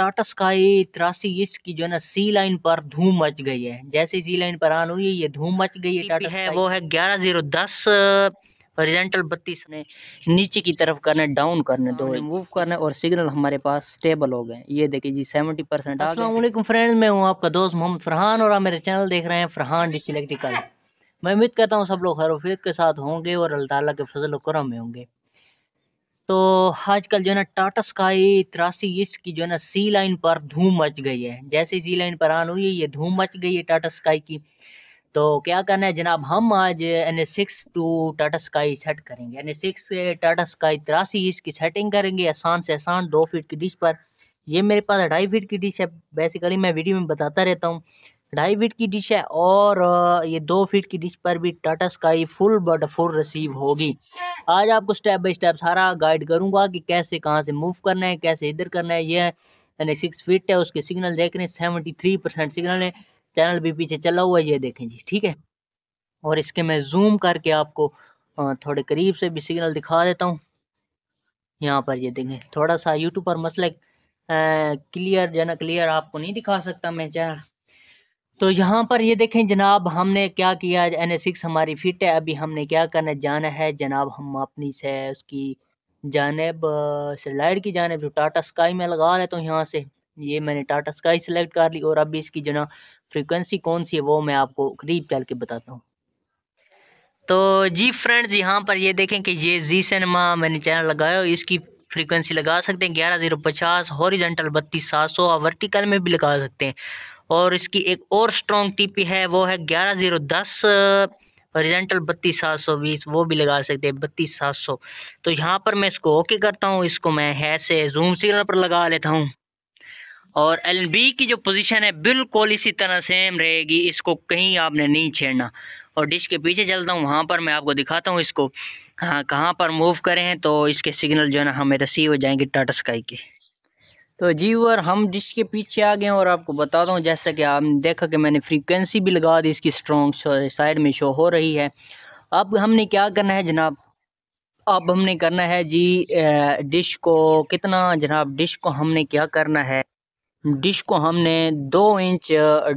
टाटा स्काई तिरासी ईस्ट की जो है ना सी लाइन पर धूम मच गई है जैसे सी लाइन पर आन हुई है ये धूम मच गई है टाटा है वो है ग्यारह जीरो दस हॉरिजेंटल बत्तीस ने नीचे की तरफ करने डाउन करने दो मूव करने और सिग्नल हमारे पास स्टेबल हो गए ये देखिए जी सेवेंटी परसेंट असलम फ्रेंड मैं हूँ आपका दोस्त मोहम्मद फरहान और आप मेरे चैनल देख रहे हैं फरहान डिश इलेक्ट्रिकल मैं उम्मीद करता हूँ सब लोग खैरफियत के साथ होंगे और अल्लाह ताला के फजल करम में होंगे तो आजकल जो है ना टाटा स्काई तिरासी ईस्ट की जो है ना सी लाइन पर धूम मच गई है जैसे सी लाइन पर आन हुई है ये धूम मच गई है टाटा स्काई की तो क्या करना है जनाब हम आज N A six to Tata Sky set करेंगे N A six Tata Sky तिरासी ईस्ट की सेटिंग करेंगे आसान से आसान दो फीट की डिश पर ये मेरे पास ढाई फीट की डिश है बेसिकली मैं वीडियो में बताता रहता हूँ ढाई फीट की डिश है और ये दो फीट की डिश पर भी Tata Sky full but full receive होगी आज आपको स्टेप बाई स्टेप सारा गाइड करूँगा कि कैसे कहाँ से मूव करना है कैसे इधर करना है ये यानी सिक्स फिट है उसके सिग्नल देख रहे हैं सेवेंटी थ्री परसेंट सिग्नल है चैनल भी पीछे चला हुआ है ये देखें जी ठीक है और इसके मैं जूम करके आपको थोड़े करीब से भी सिग्नल दिखा देता हूँ यहाँ पर ये देखें थोड़ा सा यूट्यूब पर मसला क्लियर जो क्लियर आपको नहीं दिखा सकता मैं चैनल तो यहाँ पर ये देखें जनाब हमने क्या किया एन एस सिक्स हमारी फिट है अभी हमने क्या करना जाना है जनाब हम अपनी से उसकी जानब स्लाइड की जानब जो टाटा स्काई में लगा रहे तो यहाँ से ये मैंने टाटा स्काई सेलेक्ट कर ली और अभी इसकी जना फ्रीक्वेंसी कौन सी है वो मैं आपको करीब चल के बताता हूँ तो जी फ्रेंड्स यहाँ पर ये देखें कि ये जी सिनेमा मैंने चैनल लगाया इसकी फ्रीक्वेंसी लगा सकते हैं ग्यारह जीरो पचास हॉरिजेंटल बत्तीस सात सौ और वर्टिकल में भी लगा सकते हैं और इसकी एक और स्ट्रॉन्ग टीपी है वो है ग्यारह ज़ीरो दस हॉरिजेंटल बत्तीस सात सौ बीस वो भी लगा सकते हैं बत्तीस सात सौ तो यहाँ पर मैं इसको ओके करता हूँ इसको मैं है से जूम सिग्नल पर लगा लेता हूँ और एल बी की जो पोजीशन है बिल्कुल इसी तरह सेम रहेगी इसको कहीं आपने नहीं छेड़ना और डिश के पीछे चलता हूँ वहाँ पर मैं आपको दिखाता हूँ इसको हाँ कहाँ पर मूव करें तो इसके सिग्नल जो है ना हमें रिसीव हो जाएंगे टाटा स्काई के तो जी और हम डिश के पीछे आ गए और आपको बता दूँ जैसा कि आपने देखा कि मैंने फ्रीक्वेंसी भी लगा दी इसकी स्ट्रॉन्ग साइड में शो हो रही है अब हमने क्या करना है जनाब अब हमने करना है जी डिश को कितना जनाब डिश को हमने क्या करना है डिश को हमने दो इंच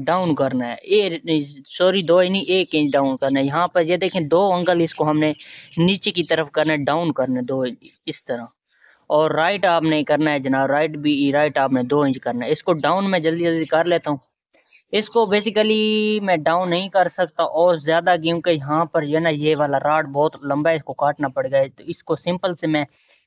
डाउन करना है ए सॉरी दो नहीं एक इंच डाउन करना है यहाँ पर ये देखें दो अंगल इसको हमने नीचे की तरफ करना है डाउन करना है दो इस तरह और राइट आपने करना है जनाब राइट भी राइट आपने दो इंच करना है इसको डाउन में जल्दी जल्दी कर लेता हूँ इसको बेसिकली मैं डाउन नहीं कर सकता और ज़्यादा क्योंकि यहाँ पर जो ना ये वाला राड बहुत लंबा है इसको काटना पड़ गया तो इसको सिंपल से मैं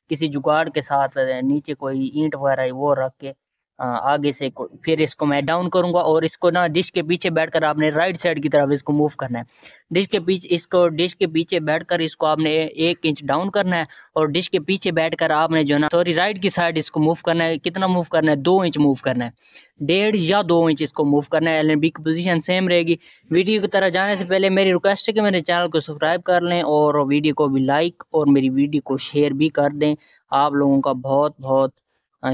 किसी जुगाड़ के साथ नीचे कोई ईंट वगैरह वो रख के हाँ, आगे से फिर इसको मैं डाउन करूंगा और इसको ना डिश के पीछे बैठकर आपने राइट साइड की तरफ इसको मूव करना है डिश के पीछे इसको डिश के पीछे बैठकर इसको आपने एक इंच डाउन करना है और डिश के पीछे बैठकर आपने जो ना सॉरी राइट की साइड इसको मूव करना है कितना मूव करना है दो इंच मूव करना है डेढ़ या दो इंच इसको मूव करना है एल एन बी की पोजिशन सेम रहेगी वीडियो की तरह जाने से पहले मेरी रिक्वेस्ट है कि मेरे चैनल को सब्सक्राइब कर लें और वीडियो को भी लाइक और मेरी वीडियो को शेयर भी कर दें आप लोगों का बहुत बहुत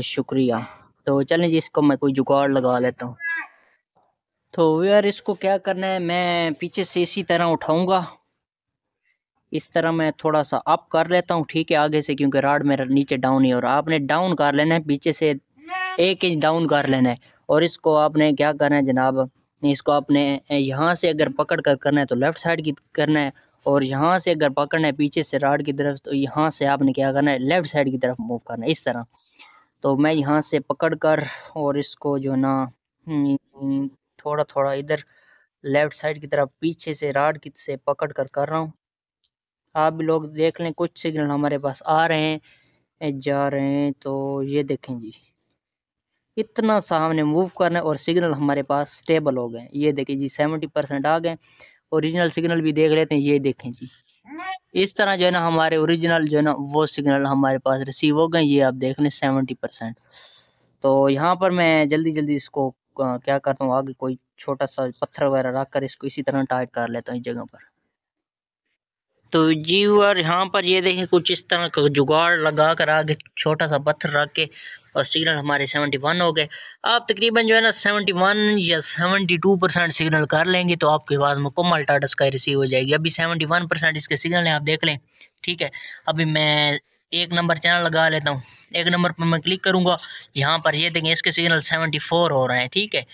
शुक्रिया तो चलें जी इसको मैं कोई जुगाड़ लगा लेता हूँ तो यार इसको क्या करना है मैं पीछे से इसी तरह उठाऊंगा इस तरह मैं थोड़ा सा अप कर लेता हूँ ठीक है आगे से क्योंकि राड मेरा नीचे डाउन ही और आपने डाउन कर लेना है पीछे से एक इंच डाउन कर लेना है और इसको आपने क्या करना है जनाब इसको आपने यहाँ से अगर पकड़ कर करना है तो लेफ़्ट साइड की करना है और यहाँ से अगर पकड़ना है पीछे से राड की तरफ तो यहाँ से आपने क्या करना है लेफ़्ट साइड की तरफ मूव करना है इस तरह तो मैं यहाँ से पकड़ कर और इसको जो ना हम्म, थोड़ा थोड़ा इधर लेफ़्ट साइड की तरफ पीछे से राड की से पकड़ कर कर रहा हूँ आप भी लोग देख लें कुछ सिग्नल हमारे पास आ रहे हैं जा रहे हैं तो ये देखें जी इतना सा हमने मूव करना है और सिग्नल हमारे पास स्टेबल हो गए ये देखें जी सेवेंटी परसेंट आ गए ओरिजिनल सिग्नल भी देख लेते हैं ये देखें जी इस तरह जो है ना हमारे ओरिजिनल जो है ना वो सिग्नल हमारे पास रिसीव हो गए ये आप देख लें सेवेंटी परसेंट तो यहाँ पर मैं जल्दी जल्दी इसको क्या करता हूँ आगे कोई छोटा सा पत्थर वगैरह रख कर इसको इसी तरह टाइट कर लेता हूँ इस जगह पर तो जी और यहाँ पर ये देखें कुछ इस तरह का जुगाड़ लगा कर आगे छोटा सा पत्थर रख के और सिग्नल हमारे 71 हो गए आप तकरीबन जो है ना 71 या 72 परसेंट सिग्नल कर लेंगे तो आपके पास मुकम्मल टाटा स्काई रिसीव हो जाएगी अभी 71 परसेंट इसके सिग्नल हैं आप देख लें ठीक है अभी मैं एक नंबर चैनल लगा लेता हूँ एक नंबर पर मैं क्लिक करूँगा यहाँ पर ये देखें इसके सिग्नल फोर हो रहे हैं ठीक है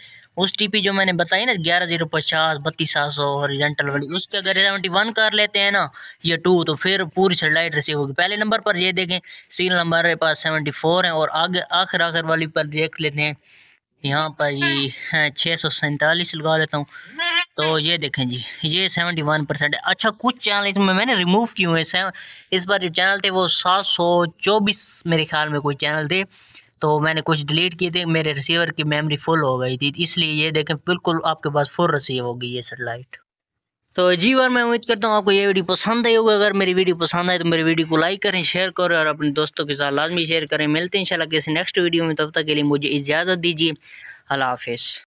उस टीपी जो मैंने बताई ना ग्यारह जीरो पचास बत्तीस सात सौ हॉरिजेंटल वाली उसके अगर सेवेंटी वन कर लेते हैं ना ये टू तो फिर पूरी सेटेलाइट रिसीव होगी पहले नंबर पर ये देखें सीरियल नंबर हमारे पास सेवेंटी फोर है और आगे आखिर आखिर वाली पर देख लेते हैं यहाँ पर ये है छः सौ सैंतालीस लगा लेता हूँ तो ये देखें जी ये सेवेंटी वन परसेंट है अच्छा कुछ चैनल इसमें मैंने रिमूव किए हुए हैं इस बार जो चैनल थे वो सात सौ चौबीस मेरे ख्याल में कोई चैनल थे तो मैंने कुछ डिलीट किए थे मेरे रिसीवर की मेमोरी फुल हो गई थी इसलिए ये देखें बिल्कुल आपके पास फुल रिसीव होगी ये सेटेलाइट तो जी और मैं उम्मीद करता हूँ आपको ये वीडियो पसंद आई होगी अगर मेरी वीडियो पसंद आए तो मेरी वीडियो को लाइक करें शेयर करें और अपने दोस्तों के साथ लाजमी शेयर करें मिलते हैं इंशाल्लाह किसी नेक्स्ट वीडियो में तब तक के लिए मुझे इजाज़त दीजिए अल्लाह हाफिज़